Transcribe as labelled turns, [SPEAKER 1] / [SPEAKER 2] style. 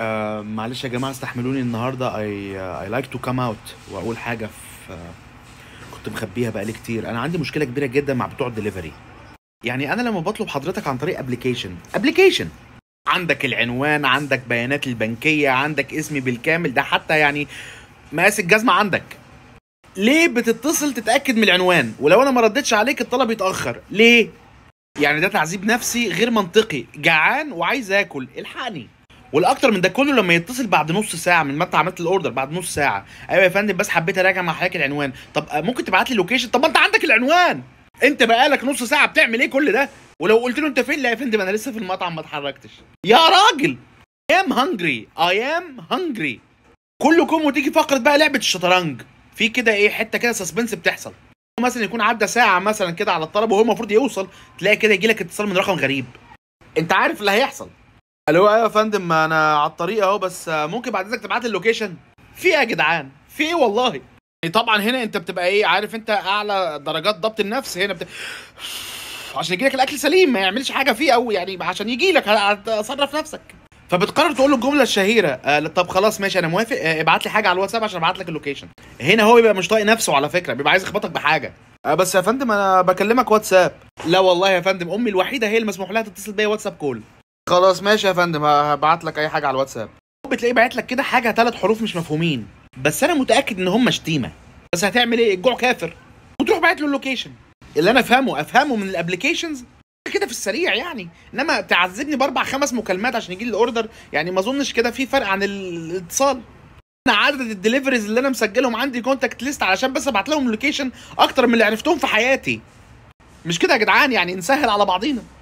[SPEAKER 1] آه، معلش يا جماعه استحملوني النهارده اي اي لايك تو كام اوت واقول حاجه في آه، كنت مخبيها بقالي كتير انا عندي مشكله كبيره جدا مع بتوع الدليفري يعني انا لما بطلب حضرتك عن طريق ابلكيشن ابلكيشن عندك العنوان عندك بيانات البنكيه عندك اسمي بالكامل ده حتى يعني مقاس الجزمه عندك ليه بتتصل تتاكد من العنوان ولو انا ما ردتش عليك الطلب يتاخر ليه يعني ده تعذيب نفسي غير منطقي جعان وعايز اكل الحقني والاكتر من ده كله لما يتصل بعد نص ساعه من ما انت عملت الاوردر بعد نص ساعه ايوه يا فندم بس حبيت اراجع مع حضرتك العنوان طب آه، ممكن تبعت لي لوكيشن طب ما انت عندك العنوان انت بقالك نص ساعه بتعمل ايه كل ده ولو قلت له انت فين لا يا فندم انا لسه في المطعم ما اتحركتش يا راجل اي ام هانجري اي ام هانجري كلكم وتيجي فقره بقى لعبه الشطرنج في كده ايه حته كده سسبنس بتحصل مثلا يكون عدى ساعه مثلا كده على الطلب وهو المفروض يوصل تلاقي كده يجي لك اتصال من رقم غريب انت عارف اللي هيحصل الو ايوه يا فندم ما انا على الطريق اهو بس ممكن بعد اذنك تبعت اللوكيشن في ايه يا جدعان في ايه والله إيه، طبعا هنا انت بتبقى ايه عارف انت اعلى درجات ضبط النفس هنا بت... عشان يجي لك الاكل سليم ما يعملش حاجه فيه او يعني عشان يجي لك هتصرف نفسك فبتقرر تقول له الجمله الشهيره آه طب خلاص ماشي انا موافق آه ابعت لي حاجه على الواتساب عشان ابعت لك اللوكيشن هنا هو بيبقى مش طايق نفسه على فكره بيبقى عايز يخبطك بحاجه آه بس يا فندم انا بكلمك واتساب لا والله يا فندم امي الوحيده هي اللي مسموح لها تتصل بيا واتساب كول خلاص ماشي يا فندم هبعت لك اي حاجه على الواتساب بتلاقيه باعت لك كده حاجه ثلاث حروف مش مفهومين بس انا متاكد ان هم شتيمه بس هتعمل ايه الجوع كافر وتروح باعت له اللوكيشن اللي انا افهمه افهمه من الابلكيشنز كده في السريع يعني انما تعذبني باربع خمس مكالمات عشان يجي لي الاوردر يعني ما اظنش كده في فرق عن الاتصال انا عدد الدليفريز اللي انا مسجلهم عندي كونتاكت ليست علشان بس ابعت لهم لوكيشن اكتر من اللي عرفتهم في حياتي مش كده يا جدعان يعني نسهل على بعضينا